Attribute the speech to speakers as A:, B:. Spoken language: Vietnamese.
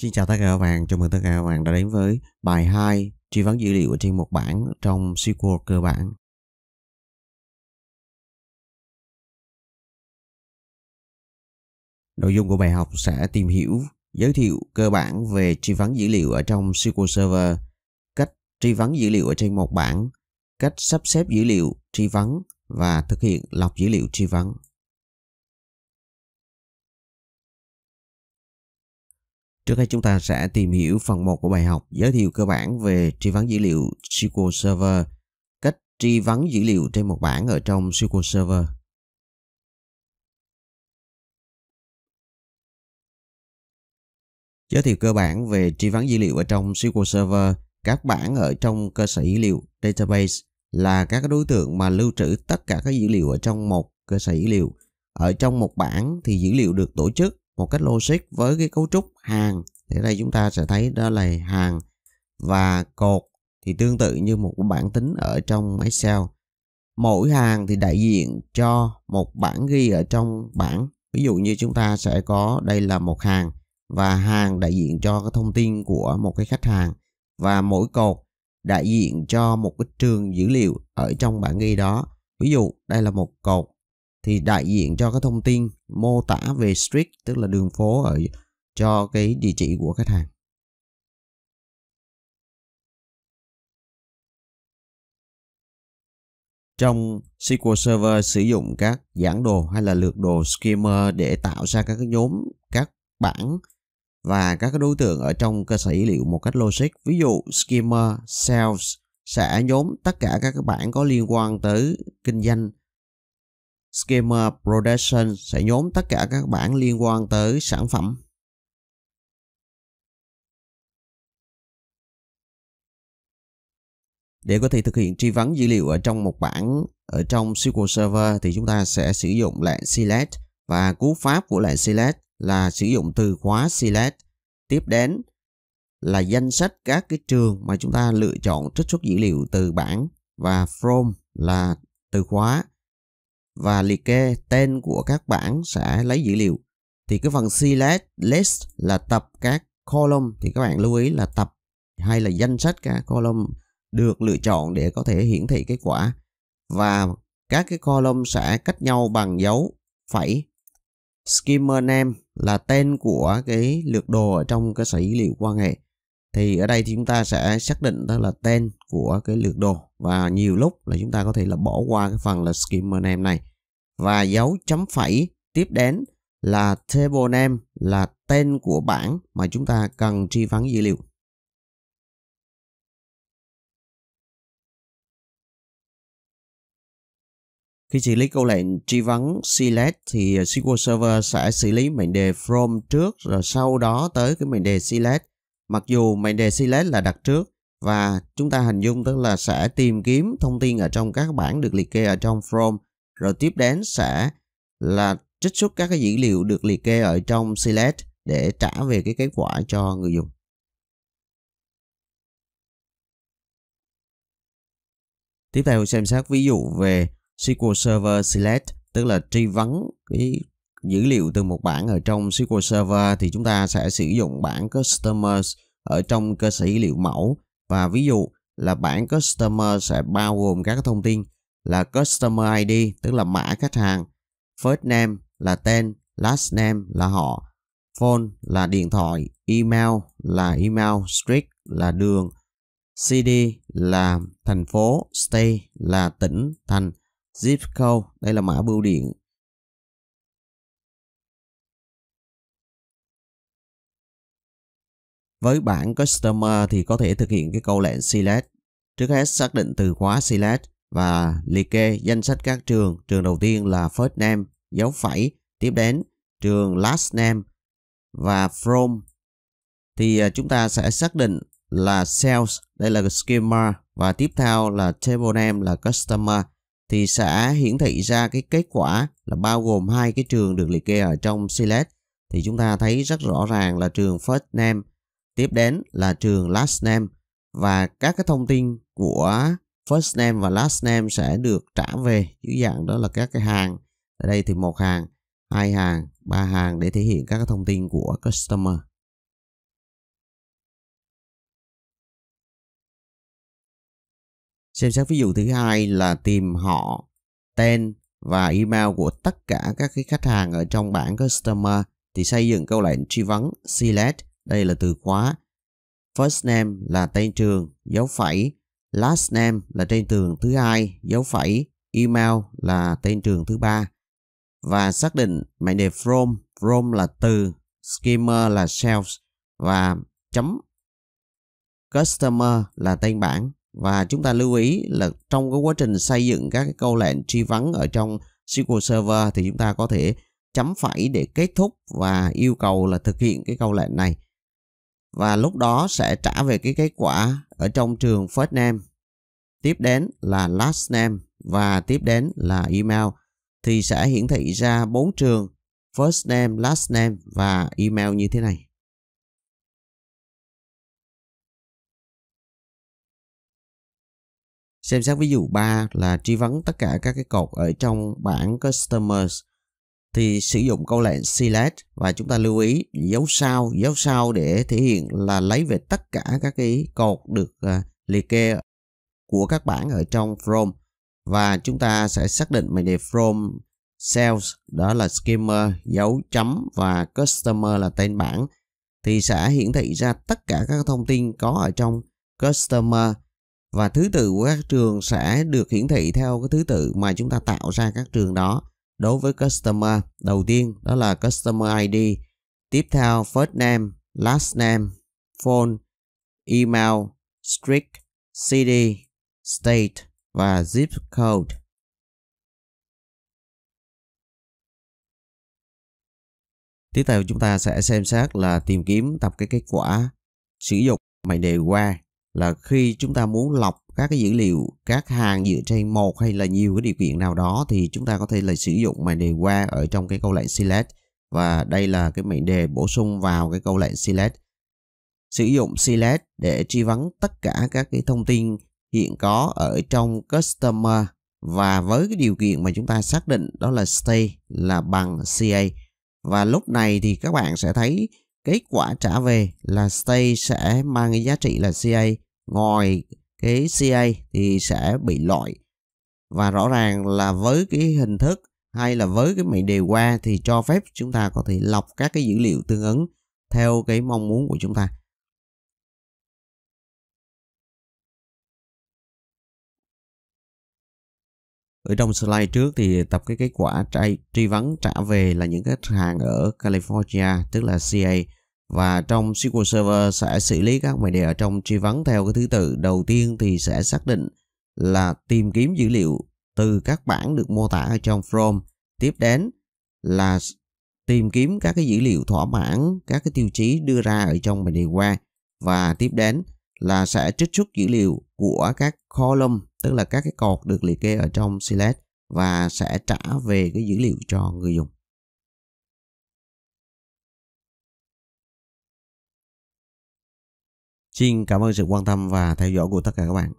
A: Xin chào tất cả các bạn, chào mừng tất cả các bạn đã đến với bài 2 truy vấn dữ liệu trên một bảng trong SQL cơ bản.
B: Nội dung của bài học sẽ tìm hiểu, giới thiệu cơ bản về truy vấn dữ liệu ở trong SQL Server, cách truy vấn dữ liệu ở trên một bảng, cách sắp xếp dữ liệu truy vấn và thực hiện lọc dữ liệu truy vấn. Trước hết chúng ta sẽ tìm hiểu phần 1 của bài học giới thiệu cơ bản về truy vấn dữ liệu SQL Server, cách truy vấn dữ liệu trên một bảng ở trong SQL Server. Giới thiệu cơ bản về truy vấn dữ liệu ở trong SQL Server, các bảng ở trong cơ sở dữ liệu database là các đối tượng mà lưu trữ tất cả các dữ liệu ở trong một cơ sở dữ liệu. Ở trong một bảng thì dữ liệu được tổ chức một cách logic với cái cấu trúc hàng thì ở đây chúng ta sẽ thấy đó là hàng và cột thì tương tự như một bản tính ở trong Excel. Mỗi hàng thì đại diện cho một bảng ghi ở trong bảng. Ví dụ như chúng ta sẽ có đây là một hàng và hàng đại diện cho cái thông tin của một cái khách hàng và mỗi cột đại diện cho một cái trường dữ liệu ở trong bảng ghi đó. Ví dụ đây là một cột thì đại diện cho cái thông tin mô tả về street tức là đường phố ở cho cái địa chỉ của khách hàng. Trong SQL Server sử dụng các giảng đồ hay là lược đồ schema để tạo ra các nhóm, các bảng và các đối tượng ở trong cơ sở dữ liệu một cách logic. Ví dụ schema sales sẽ nhóm tất cả các cái bảng có liên quan tới kinh doanh Schema Production sẽ nhóm tất cả các bản liên
A: quan tới sản phẩm.
B: Để có thể thực hiện truy vấn dữ liệu ở trong một bản ở trong SQL Server thì chúng ta sẽ sử dụng lệnh select và cú pháp của lệnh select là sử dụng từ khóa select. Tiếp đến là danh sách các cái trường mà chúng ta lựa chọn trích xuất dữ liệu từ bảng và from là từ khóa và liệt kê tên của các bảng sẽ lấy dữ liệu. Thì cái phần select list là tập các column thì các bạn lưu ý là tập hay là danh sách các column được lựa chọn để có thể hiển thị kết quả và các cái column sẽ cách nhau bằng dấu phẩy schema name là tên của cái lược đồ ở trong cái sở dữ liệu quan hệ thì ở đây thì chúng ta sẽ xác định đó là tên của cái lược đồ và nhiều lúc là chúng ta có thể là bỏ qua cái phần là schema name này và dấu chấm phẩy tiếp đến là table name là tên của bảng mà chúng ta cần truy vấn dữ liệu. Khi xử lý câu lệnh truy vấn select thì SQL Server sẽ xử lý mệnh đề from trước rồi sau đó tới cái mệnh đề select. Mặc dù mệnh đề select là đặt trước và chúng ta hình dung tức là sẽ tìm kiếm thông tin ở trong các bảng được liệt kê ở trong from rồi tiếp đến sẽ là trích xuất các cái dữ liệu được liệt kê ở trong Select để trả về cái kết quả cho người dùng. Tiếp theo xem xét ví dụ về SQL Server Select, tức là truy vấn cái dữ liệu từ một bảng ở trong SQL Server thì chúng ta sẽ sử dụng bảng Customers ở trong cơ sở dữ liệu mẫu và ví dụ là bảng Customer sẽ bao gồm các thông tin là Customer ID tức là mã khách hàng, First Name là tên, Last Name là họ, Phone là điện thoại, Email là email, Street là đường, city là thành phố, State là tỉnh, thành,
A: Zip code đây là mã bưu điện.
B: Với bảng Customer thì có thể thực hiện cái câu lệnh select. Trước hết xác định từ khóa select và liệt kê danh sách các trường. Trường đầu tiên là First Nam, dấu phẩy, tiếp đến trường Last Nam và From. Thì à, chúng ta sẽ xác định là Sales, đây là Schema và tiếp theo là Table Name là Customer thì sẽ hiển thị ra cái kết quả là bao gồm hai cái trường được liệt kê ở trong select thì chúng ta thấy rất rõ ràng là trường first name tiếp đến là trường last name và các cái thông tin của first name và last name sẽ được trả về dưới dạng đó là các cái hàng ở đây thì một hàng hai hàng ba hàng để thể hiện các thông tin của customer xem xét ví dụ thứ hai là tìm họ tên và email của tất cả các cái khách hàng ở trong bảng customer thì xây dựng câu lệnh truy vấn select đây là từ khóa first name là tên trường dấu phẩy last name là tên trường thứ hai, dấu phẩy, email là tên trường thứ ba. Và xác định mệnh đề from, from là từ, schemer là sales và chấm customer là tên bảng. Và chúng ta lưu ý là trong cái quá trình xây dựng các cái câu lệnh truy vấn ở trong SQL Server thì chúng ta có thể chấm phẩy để kết thúc và yêu cầu là thực hiện cái câu lệnh này và lúc đó sẽ trả về cái kết quả ở trong trường first name. Tiếp đến là last name và tiếp đến là email thì sẽ hiển thị ra bốn trường first name, last name và email như thế này. Xem xét ví dụ 3 là truy vấn tất cả các cái cột ở trong bảng Customers thì sử dụng câu lệnh select và chúng ta lưu ý dấu sao dấu sao để thể hiện là lấy về tất cả các cái cột được uh, liệt kê của các bảng ở trong from và chúng ta sẽ xác định mệnh đề from sales đó là skimmer dấu chấm và customer là tên bảng thì sẽ hiển thị ra tất cả các thông tin có ở trong customer và thứ tự của các trường sẽ được hiển thị theo cái thứ tự mà chúng ta tạo ra các trường đó đối với customer. Đầu tiên đó là customer ID, tiếp theo first name, last name, phone, email, street, city, state và zip code. Tiếp theo chúng ta sẽ xem xét là tìm kiếm tập cái kết quả sử dụng mệnh đề qua là khi chúng ta muốn lọc các cái dữ liệu các hàng dựa trên một hay là nhiều cái điều kiện nào đó thì chúng ta có thể là sử dụng mệnh đề qua ở trong cái câu lệnh select và đây là cái mệnh đề bổ sung vào cái câu lệnh select sử dụng select để truy vấn tất cả các cái thông tin hiện có ở trong customer và với cái điều kiện mà chúng ta xác định đó là stay là bằng CA và lúc này thì các bạn sẽ thấy kết quả trả về là stay sẽ mang cái giá trị là CA ngoài cái CA thì sẽ bị loại và rõ ràng là với cái hình thức hay là với cái mệnh đề qua thì cho phép chúng ta có thể lọc các cái dữ liệu tương ứng theo cái mong muốn của chúng ta ở trong slide trước thì tập cái kết quả tri, tri vấn trả về là những khách hàng ở California tức là CA và trong SQL Server sẽ xử lý các mệnh đề ở trong truy vấn theo cái thứ tự đầu tiên thì sẽ xác định là tìm kiếm dữ liệu từ các bảng được mô tả ở trong from tiếp đến là tìm kiếm các cái dữ liệu thỏa mãn các cái tiêu chí đưa ra ở trong mệnh đề qua và tiếp đến là sẽ trích xuất dữ liệu của các column tức là các cái cột được liệt kê ở trong select và sẽ trả về cái dữ liệu cho người dùng
A: Xin cảm ơn sự quan tâm và theo dõi của tất cả các bạn.